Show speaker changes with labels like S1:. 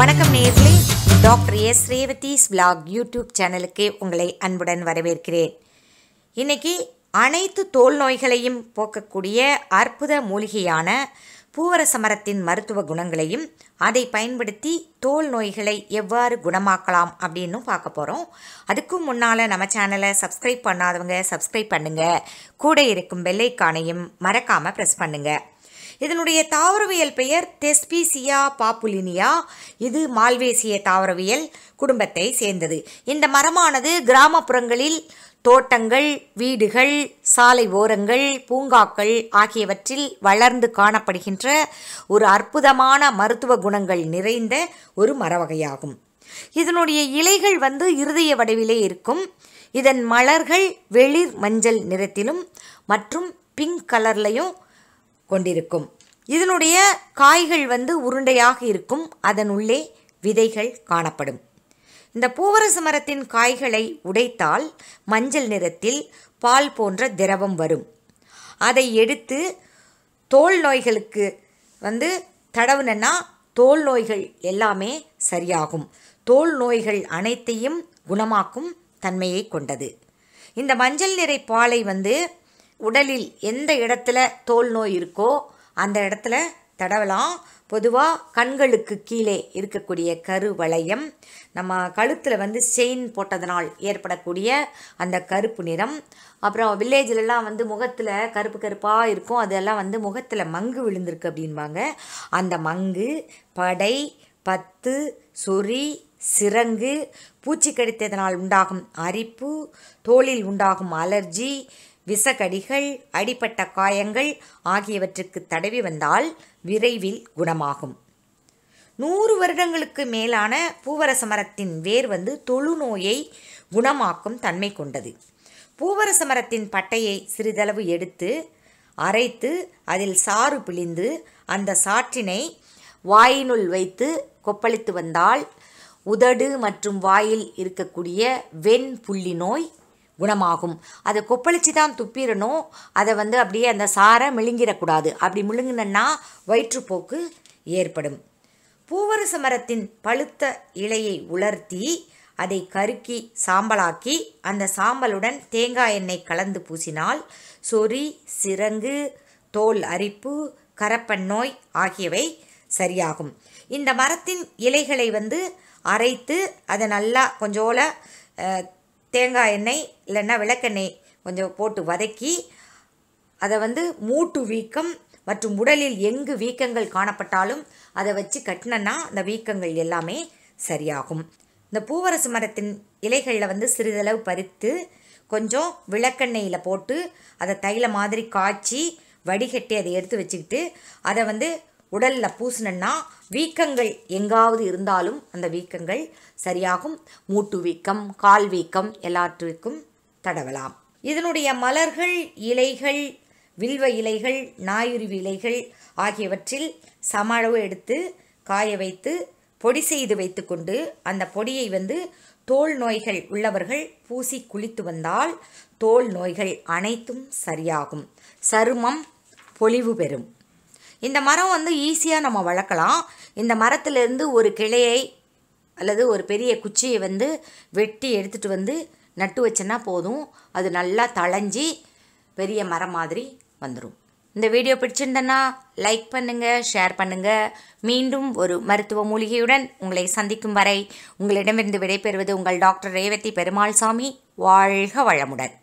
S1: வணக்கம் நேர்களே doctor S Revathi's vlog YouTube சேனலுக்கு உங்களை அன்புடன் வரவேற்கிறேன் இன்றைக்கி அனைத்து தோல் நோய்களையும் போக்கக்கூடிய அற்புத மூலிகையான பூவர சமரத்தின் மருத்துவ குணங்களையும் அதை பயன்படுத்தி தோல் நோய்களை எவ்வாறு குணமாக்கலாம் அப்படின்னு பார்க்க போகிறோம் அதுக்கும் முன்னால் நம்ம சேனலை சப்ஸ்கிரைப் பண்ணாதவங்க சப்ஸ்கிரைப் பண்ணுங்கள் கூட இருக்கும் வெள்ளைக்கானையும் மறக்காமல் ப்ரெஸ் பண்ணுங்கள் இதனுடைய தாவரவியல் பெயர் தெஸ்பீசியா பாப்புலினியா இது மால்வேசிய தாவரவியல் குடும்பத்தை சேர்ந்தது இந்த மரமானது கிராமப்புறங்களில் தோட்டங்கள் வீடுகள் சாலை ஓரங்கள் பூங்காக்கள் ஆகியவற்றில் வளர்ந்து காணப்படுகின்ற ஒரு அற்புதமான மருத்துவ குணங்கள் நிறைந்த ஒரு மரவகையாகும் இதனுடைய இலைகள் வந்து இருதய வடிவிலே இருக்கும் இதன் மலர்கள் வெளிர் மஞ்சள் நிறத்திலும் மற்றும் பிங்க் கலர்லையும் கொண்டிருக்கும் இதனுடைய காய்கள் வந்து உருண்டையாக இருக்கும் அதன் உள்ளே விதைகள் காணப்படும் இந்த பூவரசு மரத்தின் காய்களை உடைத்தால் மஞ்சள் நிறத்தில் பால் போன்ற திரவம் வரும் அதை எடுத்து தோல் நோய்களுக்கு வந்து தடவுனா தோல் நோய்கள் எல்லாமே சரியாகும் தோல் நோய்கள் அனைத்தையும் குணமாக்கும் தன்மையை கொண்டது இந்த மஞ்சள் நிறை பாலை வந்து உடலில் எந்த இடத்துல தோல் நோய் இருக்கோ அந்த இடத்துல தடவலாம் பொதுவாக கண்களுக்கு கீழே இருக்கக்கூடிய கருவளையம் நம்ம கழுத்தில் வந்து செயின் போட்டதனால் ஏற்படக்கூடிய அந்த கருப்பு நிறம் அப்புறம் வில்லேஜிலலாம் வந்து முகத்தில் கருப்பு கருப்பாக இருக்கும் அதெல்லாம் வந்து முகத்தில் மங்கு விழுந்திருக்கு அப்படின்பாங்க அந்த மங்கு படை பத்து சொறி சிரங்கு பூச்சி கடித்ததனால் உண்டாகும் அரிப்பு தோளில் உண்டாகும் அலர்ஜி விசகடிகள் அடிப்பட்ட காயங்கள் ஆகியவற்றுக்கு தடவி வந்தால் விரைவில் குணமாகும் நூறு வருடங்களுக்கு மேலான பூவரச மரத்தின் வேர் வந்து தொழுநோயை குணமாக்கும் தன்மை கொண்டது பூவரச மரத்தின் பட்டையை சிறிதளவு எடுத்து அரைத்து அதில் சாறு பிழிந்து அந்த சாற்றினை வாயினுள் வைத்து கொப்பளித்து வந்தால் உதடு மற்றும் வாயில் இருக்கக்கூடிய வெண் புள்ளி நோய் குணமாகும் அதை கொப்பளிச்சு தான் துப்பிடணும் அதை வந்து அப்படியே அந்த சாரை மிழுங்கிடக்கூடாது அப்படி முழுங்கினன்னா வயிற்றுப்போக்கு ஏற்படும் பூவரச மரத்தின் பழுத்த இலையை உலர்த்தி அதை கருக்கி சாம்பலாக்கி அந்த சாம்பலுடன் தேங்காய் எண்ணெய் கலந்து பூசினால் சொறி சிறங்கு தோல் அரிப்பு கரப்பன் நோய் ஆகியவை சரியாகும் இந்த மரத்தின் இலைகளை வந்து அரைத்து அதை நல்லா கொஞ்சோல தேங்காய் எண்ணெய் இல்லைன்னா விளக்கெண்ணெய் கொஞ்சம் போட்டு வதக்கி அதை வந்து மூட்டு வீக்கம் மற்றும் உடலில் எங்கு வீக்கங்கள் காணப்பட்டாலும் அதை வச்சு கட்டினா அந்த வீக்கங்கள் எல்லாமே சரியாகும் இந்த பூவரசு மரத்தின் இலைகளில் வந்து சிறிதளவு பறித்து கொஞ்சம் விளக்கெண்ணெயில் போட்டு அதை தைல மாதிரி காய்ச்சி வடிகட்டி அதை எடுத்து வச்சுக்கிட்டு அதை வந்து உடலில் பூசினன்னா வீக்கங்கள் எங்காவது இருந்தாலும் அந்த வீக்கங்கள் சரியாகும் மூட்டு வீக்கம் கால் வீக்கம் எல்லாற்றுக்கும் தடவலாம் இதனுடைய மலர்கள் இலைகள் வில்வ இலைகள் நாயுருவி இலைகள் ஆகியவற்றில் சம அளவு எடுத்து காய வைத்து பொடி செய்து வைத்துக்கொண்டு அந்த பொடியை வந்து தோல் நோய்கள் உள்ளவர்கள் பூசி குளித்து வந்தால் தோல் நோய்கள் அனைத்தும் சரியாகும் சருமம் பொலிவு பெறும் இந்த மரம் வந்து ஈஸியாக நம்ம வளர்க்கலாம் இந்த மரத்துலேருந்து ஒரு கிளையை அல்லது ஒரு பெரிய குச்சியை வந்து வெட்டி எடுத்துகிட்டு வந்து நட்டு வச்சோன்னா போதும் அது நல்லா தளைஞ்சி பெரிய மரம் மாதிரி வந்துடும் இந்த வீடியோ பிடிச்சிருந்தேன்னா லைக் பண்ணுங்கள் ஷேர் பண்ணுங்கள் மீண்டும் ஒரு மருத்துவ மூலிகையுடன் உங்களை சந்திக்கும் வரை உங்களிடமிருந்து விடைபெறுவது உங்கள் டாக்டர் ரேவதி பெருமாள்சாமி வாழ்க வளமுடன்